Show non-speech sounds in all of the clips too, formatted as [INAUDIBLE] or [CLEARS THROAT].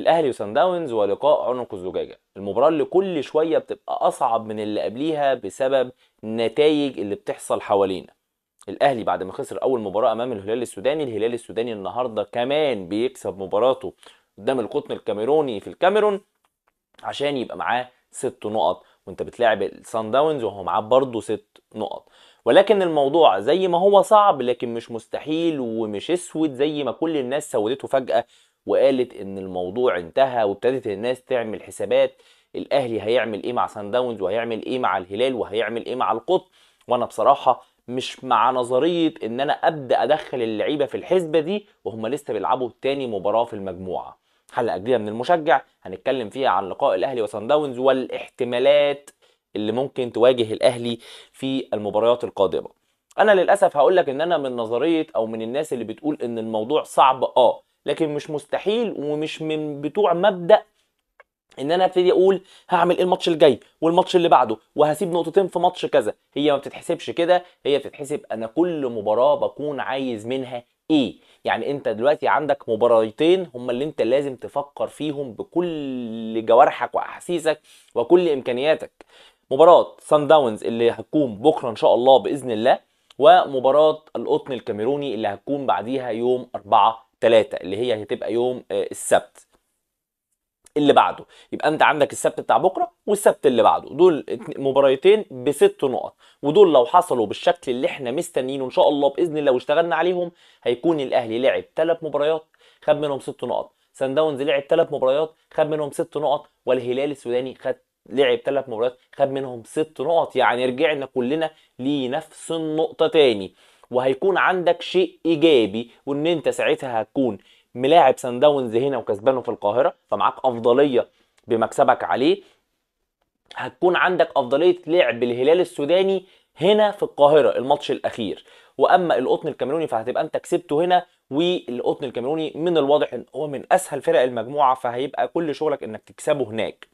الاهلي وسان داونز ولقاء عنق الزجاجه المباراه اللي كل شويه بتبقى اصعب من اللي قبليها بسبب النتائج اللي بتحصل حوالينا الاهلي بعد ما خسر اول مباراه امام الهلال السوداني الهلال السوداني النهارده كمان بيكسب مباراته قدام القطن الكاميروني في الكاميرون عشان يبقى معاه ست نقط وانت بتلاعب سان داونز وهو معاه برضه ست نقط ولكن الموضوع زي ما هو صعب لكن مش مستحيل ومش اسود زي ما كل الناس سودته فجاه وقالت ان الموضوع انتهى وابتدت الناس تعمل حسابات الاهلي هيعمل ايه مع سان داونز وهيعمل ايه مع الهلال وهيعمل ايه مع القط وانا بصراحه مش مع نظريه ان انا ابدا ادخل اللعيبه في الحسبه دي وهم لسه بيلعبوا تاني مباراه في المجموعه حلقه جديده من المشجع هنتكلم فيها عن لقاء الاهلي وسان داونز والاحتمالات اللي ممكن تواجه الاهلي في المباريات القادمه انا للاسف هقول لك ان انا من نظريه او من الناس اللي بتقول ان الموضوع صعب اه لكن مش مستحيل ومش من بتوع مبدا ان انا ابتدي اقول هعمل ايه الماتش الجاي والماتش اللي بعده وهسيب نقطتين في ماتش كذا هي ما بتتحسبش كده هي بتتحسب انا كل مباراه بكون عايز منها ايه يعني انت دلوقتي عندك مباراتين هما اللي انت لازم تفكر فيهم بكل جوارحك واحاسيسك وكل امكانياتك مباراه سان داونز اللي هتكون بكره ان شاء الله باذن الله ومباراه القطن الكاميروني اللي هتكون بعديها يوم 4 3 اللي هي هتبقى يوم آه، السبت اللي بعده يبقى انت عندك السبت بتاع بكره والسبت اللي بعده دول مباريتين بست نقط ودول لو حصلوا بالشكل اللي احنا مستنيينه ان شاء الله باذن الله واشتغلنا عليهم هيكون الاهلي لعب ثلاث مباريات خد منهم ست نقط سان داونز لعب ثلاث مباريات خد منهم ست نقط والهلال السوداني خد لعب ثلاث مباريات خد منهم ست نقط يعني رجعنا كلنا لنفس النقطه تاني وهيكون عندك شيء ايجابي وان انت ساعتها هتكون ملاعب سان داونز هنا وكسبانه في القاهره فمعاك افضليه بمكسبك عليه هتكون عندك افضليه لعب الهلال السوداني هنا في القاهره الماتش الاخير واما القطن الكاميروني فهتبقى انت كسبته هنا والقطن الكاميروني من الواضح ان هو من اسهل فرق المجموعه فهيبقى كل شغلك انك تكسبه هناك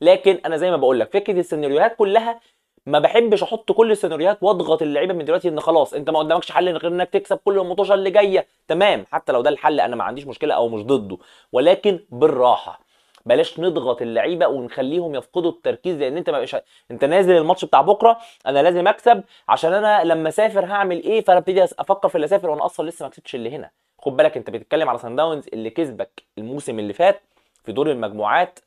لكن انا زي ما بقول لك فكره السيناريوهات كلها ما بحبش احط كل السيناريوهات واضغط اللعيبه من دلوقتي ان خلاص انت ما قدامكش حل غير انك تكسب كل الماتشات اللي جايه تمام حتى لو ده الحل انا ما عنديش مشكله او مش ضده ولكن بالراحه بلاش نضغط اللعيبه ونخليهم يفقدوا التركيز لان انت ما بقاش انت نازل الماتش بتاع بكره انا لازم اكسب عشان انا لما اسافر هعمل ايه فانا ابتدي افكر في اللي اسافر وانا اصلا لسه ما كسبتش اللي هنا خد بالك انت بتتكلم على سان داونز اللي كسبك الموسم اللي فات في دور المجموعات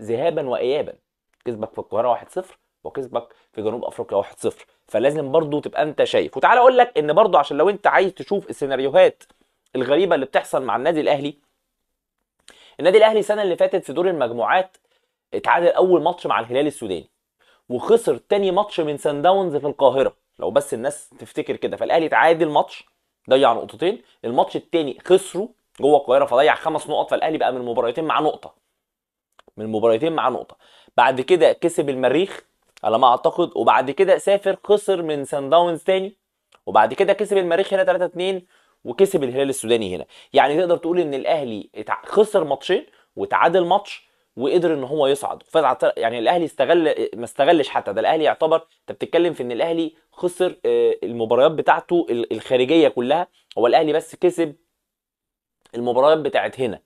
ذهابا وايابا كسبك في القاهره 1-0 وكسبك في جنوب افريقيا 1-0 فلازم برضو تبقى انت شايف وتعالى اقول لك ان برضو عشان لو انت عايز تشوف السيناريوهات الغريبه اللي بتحصل مع النادي الاهلي النادي الاهلي السنه اللي فاتت في دور المجموعات اتعادل اول ماتش مع الهلال السوداني وخسر تاني ماتش من سان داونز في القاهره لو بس الناس تفتكر كده فالاهلي اتعادل ماتش ضيع نقطتين الماتش التاني خسره جوه القاهره فضيع خمس نقط فالاهلي بقى من مباراتين مع نقطه من مباراتين مع نقطه بعد كده كسب المريخ على ما اعتقد وبعد كده سافر خسر من سان داونز تاني وبعد كده كسب المريخ هنا 3 2 وكسب الهلال السوداني هنا يعني تقدر تقول ان الاهلي خسر ماتشين وتعادل ماتش وقدر ان هو يصعد فاز يعني الاهلي استغل ما استغلش حتى ده الاهلي يعتبر انت بتتكلم في ان الاهلي خسر آه، المباريات بتاعته الخارجيه كلها هو الاهلي بس كسب المباريات بتاعت هنا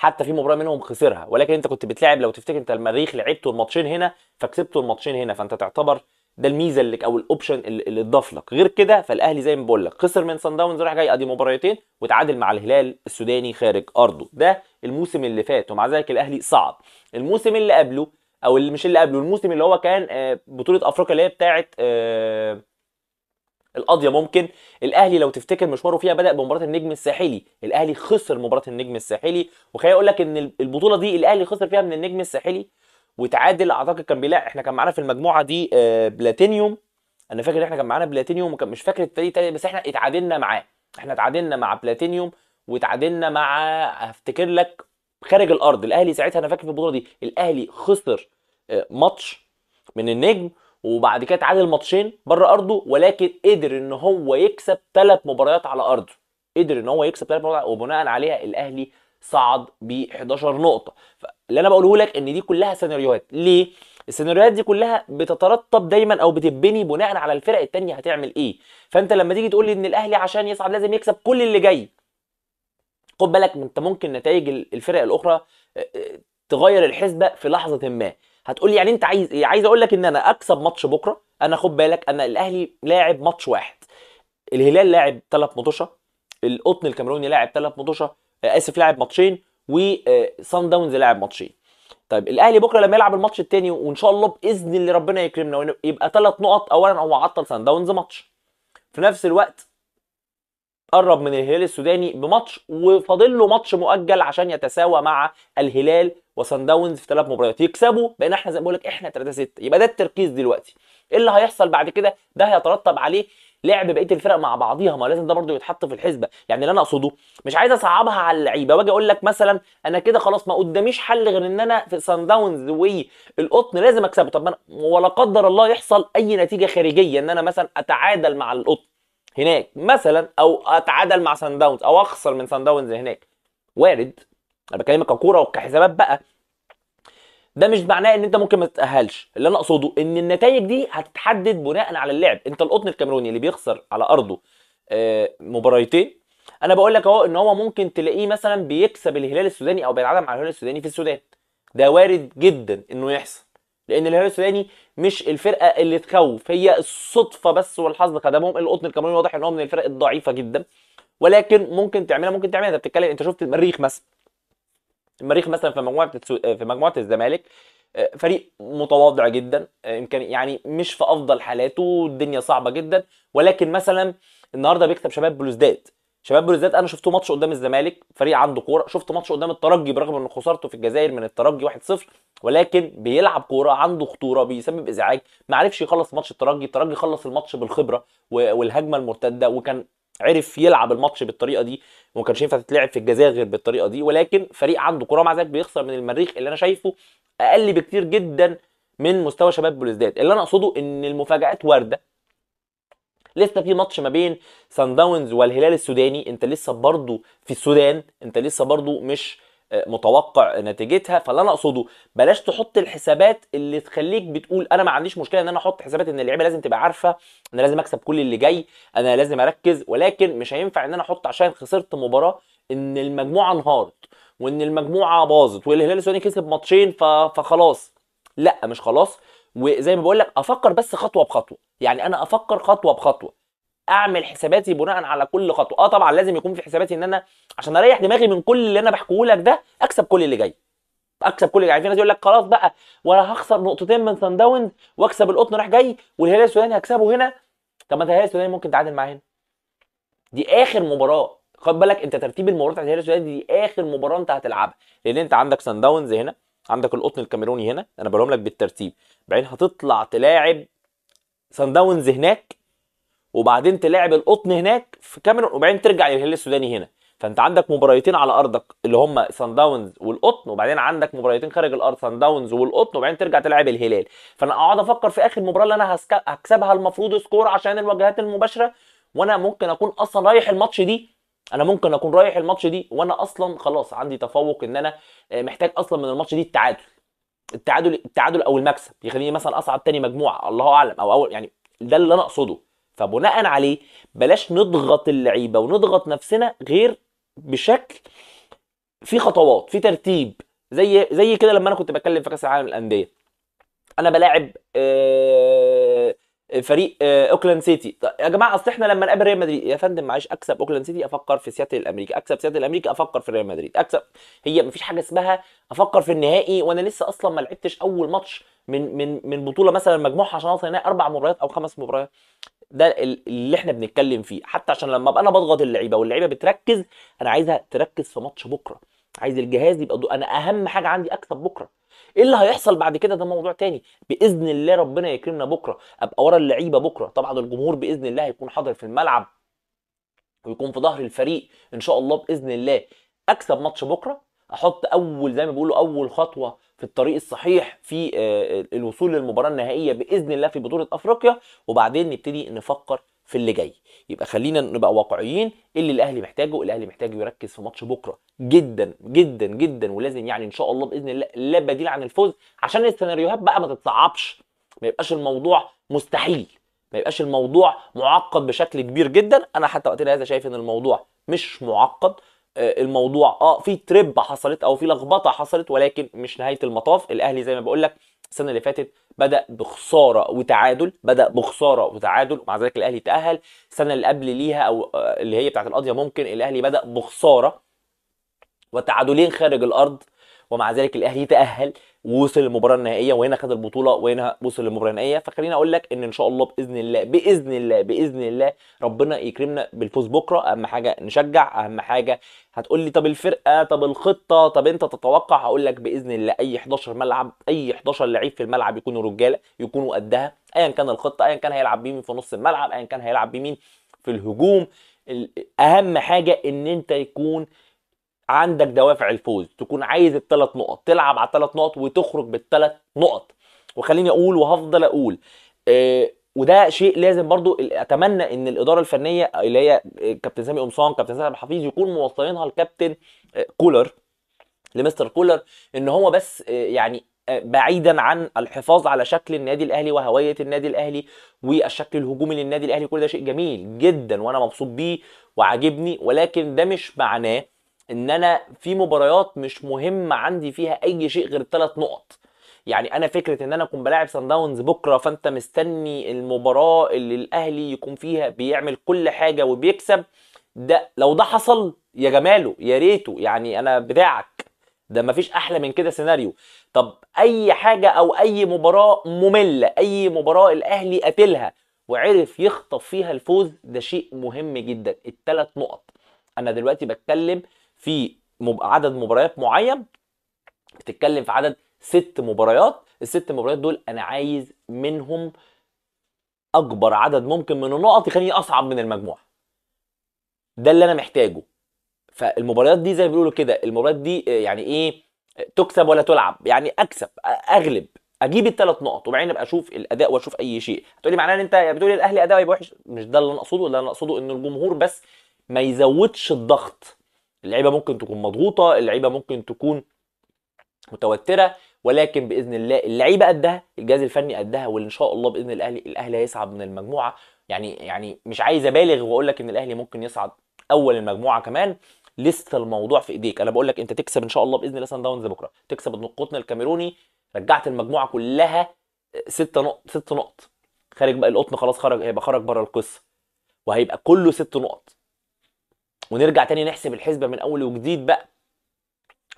حتى في مباراه منهم خسرها ولكن انت كنت بتلعب لو تفتكر انت المريخ لعبته الماتشين هنا فكسبته الماتشين هنا فانت تعتبر ده الميزه اللي او الاوبشن اللي اتضاف لك غير كده فالاهلي زي ما بقول لك خسر من سان داونز رايح جاي ادي مباراتين وتعادل مع الهلال السوداني خارج ارضه ده الموسم اللي فات ومع ذلك الاهلي صعب الموسم اللي قبله او اللي مش اللي قبله الموسم اللي هو كان آه، بطوله افريقيا اللي هي بتاعه آه، القضيه ممكن الاهلي لو تفتكر مشواره فيها بدا بمباراه النجم الساحلي الاهلي خسر مباراه النجم الساحلي وخليني اقول لك ان البطوله دي الاهلي خسر فيها من النجم الساحلي وتعادل اعتقد كان بيلاعب احنا كان معانا في المجموعه دي آه، بلاتينيوم انا فاكر احنا كان معانا بلاتينيوم وكان مش فاكر الفريق التاني بس احنا اتعادلنا معاه احنا اتعادلنا مع بلاتينيوم واتعادلنا مع هفتكر لك خارج الارض الاهلي ساعتها انا فاكر في البطوله دي الاهلي خسر آه، ماتش من النجم وبعد كده اتعادل ماتشين بره ارضه ولكن قدر ان هو يكسب ثلاث مباريات على ارضه قدر ان هو يكسب ثلاث مباريات وبناء عليها الاهلي صعد ب 11 نقطه فاللي انا بقوله لك ان دي كلها سيناريوهات ليه السيناريوهات دي كلها بتترتب دايما او بتبني بناء على الفرق الثانيه هتعمل ايه فانت لما تيجي تقول لي ان الاهلي عشان يصعد لازم يكسب كل اللي جاي خد بالك انت ممكن نتائج الفرق الاخرى تغير الحسبه في لحظه ما هتقول لي يعني انت عايز ايه عايز اقول لك ان انا اكسب ماتش بكره انا خد بالك انا الاهلي لاعب ماتش واحد الهلال لاعب ثلاث مطوشه القطن الكاميروني لاعب ثلاث مطوشه آه، اسف لاعب ماتشين وصن آه، داونز لاعب ماتشين طيب الاهلي بكره لما يلعب الماتش الثاني وان شاء الله باذن اللي ربنا يكرمنا يبقى ثلاث نقط اولا هو عطل سان داونز ماتش في نفس الوقت قرب من الهلال السوداني بماتش وفاضل له ماتش مؤجل عشان يتساوى مع الهلال وسان داونز في ثلاث مباريات يكسبوا بقينا احنا زي ما بقول لك احنا 3 6 يبقى ده التركيز دلوقتي ايه اللي هيحصل بعد كده ده هيترتب عليه لعب بقيه الفرق مع بعضيها ما لازم ده برضه يتحط في الحسبه يعني اللي انا اقصده مش عايز اصعبها على اللعيبه واجي اقول لك مثلا انا كده خلاص ما قداميش حل غير ان انا في سان داونز والقطن لازم اكسبه طب ما ولا قدر الله يحصل اي نتيجه خارجيه ان انا مثلا اتعادل مع القطن هناك مثلا او اتعادل مع سان داونز او اخسر من سان داونز هناك وارد انا بكلمك ككوره وكحسابات بقى ده مش معناه ان انت ممكن ما تتاهلش اللي انا اقصده ان النتائج دي هتتحدد بناء على اللعب انت القطن الكاميروني اللي بيخسر على ارضه آه، مباريتين انا بقول لك اهو ان هو ممكن تلاقيه مثلا بيكسب الهلال السوداني او بينعدم على الهلال السوداني في السودان ده وارد جدا انه يحصل لان الهلال السوداني مش الفرقه اللي تخوف هي الصدفه بس والحظ خدمهم القطن الكاميروني واضح ان هو من الفرق الضعيفه جدا ولكن ممكن تعملها ممكن تعملها انت بتتكلم انت شفت المريخ مثلا المريخ مثلا في مجموعه آه، في مجموعه الزمالك آه، فريق متواضع جدا آه، يمكن يعني مش في افضل حالاته الدنيا صعبه جدا ولكن مثلا النهارده بيكسب شباب بلوزداد شباب بلوزداد انا شفته ماتش قدام الزمالك فريق عنده كوره شفته ماتش قدام الترجي برغم ان خسارته في الجزائر من الترجي 1-0 ولكن بيلعب كوره عنده خطوره بيسبب ازعاج ما عرفش يخلص ماتش الترجي الترجي خلص الماتش بالخبره والهجمه المرتده وكان عرف يلعب الماتش بالطريقه دي وما كانش ينفع تتلعب في الجزائر غير بالطريقه دي ولكن فريق عنده كره مع ذلك بيخسر من المريخ اللي انا شايفه اقل بكتير جدا من مستوى شباب بلوزداد اللي انا اقصده ان المفاجات وارده لسه في ماتش ما بين سان داونز والهلال السوداني انت لسه برضه في السودان انت لسه برضه مش متوقع نتيجتها فاللي انا اقصده بلاش تحط الحسابات اللي تخليك بتقول انا ما عنديش مشكله ان انا احط حسابات ان اللعيبه لازم تبقى عارفه انا لازم اكسب كل اللي جاي انا لازم اركز ولكن مش هينفع ان انا احط عشان خسرت مباراه ان المجموعه انهارت وان المجموعه باظت والهلال السوداني كسب ماتشين فخلاص لا مش خلاص وزي ما بقول لك افكر بس خطوه بخطوه يعني انا افكر خطوه بخطوه اعمل حساباتي بناء على كل خطوه اه طبعا لازم يكون في حساباتي ان انا عشان اريح دماغي من كل اللي انا بحكولك لك ده اكسب كل اللي جاي اكسب كل اللي في ناس يقول لك خلاص بقى وانا هخسر نقطتين من سان داونز واكسب القطن رايح جاي والهلال السوداني هكسبه هنا طب ما انت الهلال السوداني ممكن تعادل معاه هنا دي اخر مباراه خد بالك انت ترتيب المباريات بتاعت الهلال السوداني دي اخر مباراه انت هتلعبها لان انت عندك سان داونز هنا عندك القطن الكاميروني هنا انا بقولهم لك بالترتيب بعدين هتطلع تلاعب سان داونز هناك وبعدين تلاعب القطن هناك في كاميرون وبعدين ترجع للهلال السوداني هنا فانت عندك مباريتين على ارضك اللي هم سان داونز والقطن وبعدين عندك مباريتين خارج الارض سان داونز والقطن وبعدين ترجع تلعب الهلال فانا اقعد افكر في اخر مباراه اللي انا هكسبها المفروض سكور عشان الواجهات المباشره وانا ممكن اكون اصلا رايح الماتش دي انا ممكن اكون رايح الماتش دي وانا اصلا خلاص عندي تفوق ان انا آه، محتاج اصلا من الماتش دي التعادل التعادل التعادل او المكسب يخليني مثلا اصعد تاني مجموعه الله اعلم او اول يعني ده اللي انا اقصده فبناء عليه بلاش نضغط اللعيبه ونضغط نفسنا غير بشكل في خطوات في ترتيب زي زي كده لما انا كنت بتكلم في كاس العالم للانديه انا بلاعب آه، فريق آه، اوكلاند سيتي طيب يا جماعه اصل احنا لما نقابل ريال مدريد يا فندم معلش اكسب اوكلاند سيتي افكر في سياتل الامريكي اكسب سياتل الامريكي افكر في ريال مدريد اكسب هي مفيش حاجه اسمها افكر في النهائي وانا لسه اصلا ما لعبتش اول ماتش من من من بطوله مثلا مجموعها عشان اصلا اربع مباريات او خمس مباريات ده اللي احنا بنتكلم فيه حتى عشان لما ابقى انا بضغط اللعيبه واللعيبه بتركز انا عايزها تركز في ماتش بكره عايز الجهاز يبقى دو... انا اهم حاجه عندي اكسب بكره ايه اللي هيحصل بعد كده ده موضوع تاني باذن الله ربنا يكرمنا بكره ابقى ورا اللعيبه بكره طبعا الجمهور باذن الله هيكون حاضر في الملعب ويكون في ظهر الفريق ان شاء الله باذن الله اكسب ماتش بكره احط اول زي ما بيقولوا اول خطوه في الطريق الصحيح في آه، آه، الوصول للمباراه النهائيه باذن الله في بطوله افريقيا وبعدين نبتدي نفكر في اللي جاي يبقى خلينا نبقى واقعيين اللي الاهلي محتاجه الاهلي محتاج يركز في ماتش بكره جدا جدا جدا ولازم يعني ان شاء الله باذن الله لا بديل عن الفوز عشان السيناريوهات بقى ما تتصعبش ما يبقاش الموضوع مستحيل ما يبقاش الموضوع معقد بشكل كبير جدا انا حتى وقتنا هذا شايف ان الموضوع مش معقد آه، الموضوع اه في تريب حصلت او في لخبطه حصلت ولكن مش نهايه المطاف الاهلي زي ما بقول لك السنه اللي فاتت بدا بخساره وتعادل بدا بخساره وتعادل ومع ذلك الاهلي تاهل السنه اللي قبل ليها او آه، اللي هي بتاعه القضيه ممكن الاهلي بدا بخساره وتعادلين خارج الارض ومع ذلك الاهلي تاهل ووصل للمباراه النهائيه وهنا خد البطوله وهنا وصل للمباراه النهائيه فخليني اقول لك ان ان شاء الله باذن الله باذن الله باذن الله ربنا يكرمنا بالفوز بكره اهم حاجه نشجع اهم حاجه هتقول لي طب الفرقه طب الخطه طب انت تتوقع هقول لك باذن الله اي 11 ملعب اي 11 لعيب في الملعب يكونوا رجاله يكونوا قدها ايا كان الخطه ايا كان هيلعب بمين في نص الملعب ايا كان هيلعب بمين في الهجوم اهم حاجه ان انت يكون عندك دوافع الفوز تكون عايز الثلاث نقط تلعب على الثلاث نقط وتخرج بالثلاث نقط وخليني اقول وهفضل اقول إيه وده شيء لازم برضو اتمنى ان الاداره الفنيه اللي هي آه، كابتن سامي قمصان كابتن سامي حفيظ يكون موصلينها لكابتن آه، كولر لمستر كولر ان هو بس آه، يعني بعيدا عن الحفاظ على شكل النادي الاهلي وهويه النادي الاهلي والشكل الهجومي للنادي الاهلي كل ده شيء جميل جدا وانا مبسوط بيه وعاجبني ولكن ده مش معناه ان انا في مباريات مش مهم عندي فيها اي شيء غير الثلاث نقط يعني انا فكره ان انا اكون بلاعب سان داونز بكره فانت مستني المباراه اللي الاهلي يكون فيها بيعمل كل حاجه وبيكسب ده لو ده حصل يا جماله يا ريته يعني انا بتاعك ده مفيش احلى من كده سيناريو طب اي حاجه او اي مباراه ممله اي مباراه الاهلي قتلها وعرف يخطف فيها الفوز ده شيء مهم جدا الثلاث نقط انا دلوقتي بتكلم في عدد مباريات معين بتتكلم في عدد ست مباريات الست مباريات دول انا عايز منهم اكبر عدد ممكن من النقط يخليني اصعب من المجموع ده اللي انا محتاجه فالمباريات دي زي ما بيقولوا كده المباريات دي آه، يعني ايه آه، تكسب ولا تلعب يعني اكسب اغلب اجيب الثلاث نقط وبعدين ابقى اشوف الاداء واشوف اي شيء هتقولي معناه ان انت بتقولي الاهلي اداؤه هيبقى وحش مش ده اللي انا اقصده اللي انا اقصده ان الجمهور بس ما يزودش الضغط اللعيبه ممكن تكون مضغوطه اللعيبه ممكن تكون متوتره ولكن باذن الله اللعيبه قدها الجهاز الفني قدها وان شاء الله باذن الاهلي الاهلي هيصعد من المجموعه يعني يعني مش عايز ابالغ واقول لك ان الاهلي ممكن يصعد اول المجموعه كمان لسه الموضوع في ايديك انا بقول لك انت تكسب ان شاء الله باذن الله سان داونز بكره تكسب نقطنا الكاميروني رجعت المجموعه كلها آه، ست نقط ست نقط خارج بقى القطن خلاص خرج هيبقى خرج بره القصه وهيبقى كله ست نقط ونرجع تاني نحسب الحسبه من اول وجديد بقى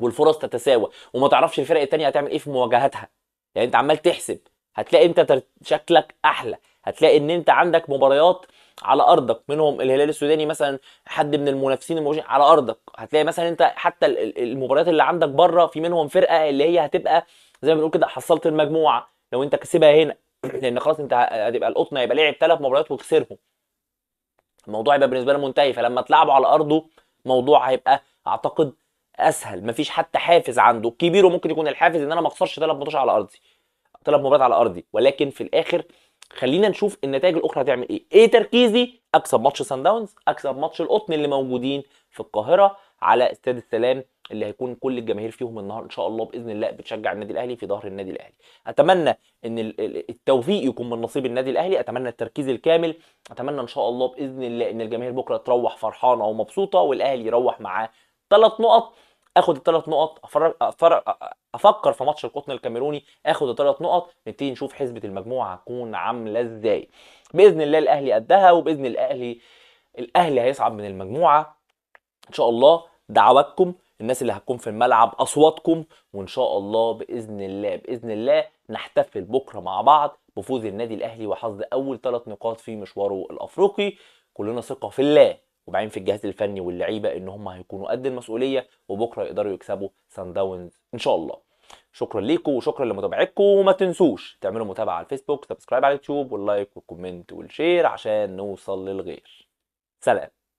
والفرص تتساوى وما تعرفش الفرق التانيه هتعمل ايه في مواجهتها يعني انت عمال تحسب هتلاقي انت شكلك احلى هتلاقي ان انت عندك مباريات على ارضك منهم الهلال السوداني مثلا حد من المنافسين الموجودين على ارضك هتلاقي مثلا انت حتى المباريات اللي عندك بره في منهم فرقه اللي هي هتبقى زي ما بنقول كده حصلت المجموعه لو انت كسبها هنا [CLEARS THROAT] لان خلاص انت هتبقى القطن هيبقى لعب ثلاث مباريات وخسرهم الموضوع هيبقى بالنسبه له منتهي فلما تلعبه على ارضه الموضوع هيبقى اعتقد اسهل مفيش حتى حافز عنده كبيره ممكن يكون الحافز ان انا ما اخسرش ثلاث ماتشات على ارضي ثلاث مباريات على ارضي ولكن في الاخر خلينا نشوف النتائج الاخرى هتعمل ايه ايه تركيزي اكسب ماتش سان داونز اكسب ماتش القطن اللي موجودين في القاهره على استاد السلام اللي هيكون كل الجماهير فيهم النهارده ان شاء الله باذن الله بتشجع النادي الاهلي في ظهر النادي الاهلي اتمنى ان التوفيق يكون من نصيب النادي الاهلي اتمنى التركيز الكامل اتمنى ان شاء الله باذن الله ان الجماهير بكره تروح فرحانه ومبسوطه والاهلي يروح معاه ثلاث نقط اخد الثلاث نقط أفرق أفرق افكر في ماتش القطن الكاميروني اخد الثلاث نقط نبتدي نشوف حسبه المجموعه هتكون عامله ازاي باذن الله الاهلي قدها وباذن الاهلي الاهلي هيصعد من المجموعه ان شاء الله دعواتكم الناس اللي هتكون في الملعب اصواتكم وان شاء الله باذن الله باذن الله نحتفل بكره مع بعض بفوز النادي الاهلي وحصد اول ثلاث نقاط في مشواره الافريقي كلنا ثقه في الله وبعدين في الجهاز الفني واللعيبه ان هم هيكونوا قد المسؤوليه وبكره يقدروا يكسبوا سان داونز ان شاء الله شكرا ليكم وشكرا لمتابعتكم وما تنسوش تعملوا متابعه على الفيسبوك سبسكرايب على اليوتيوب واللايك والكومنت والشير عشان نوصل للغير سلام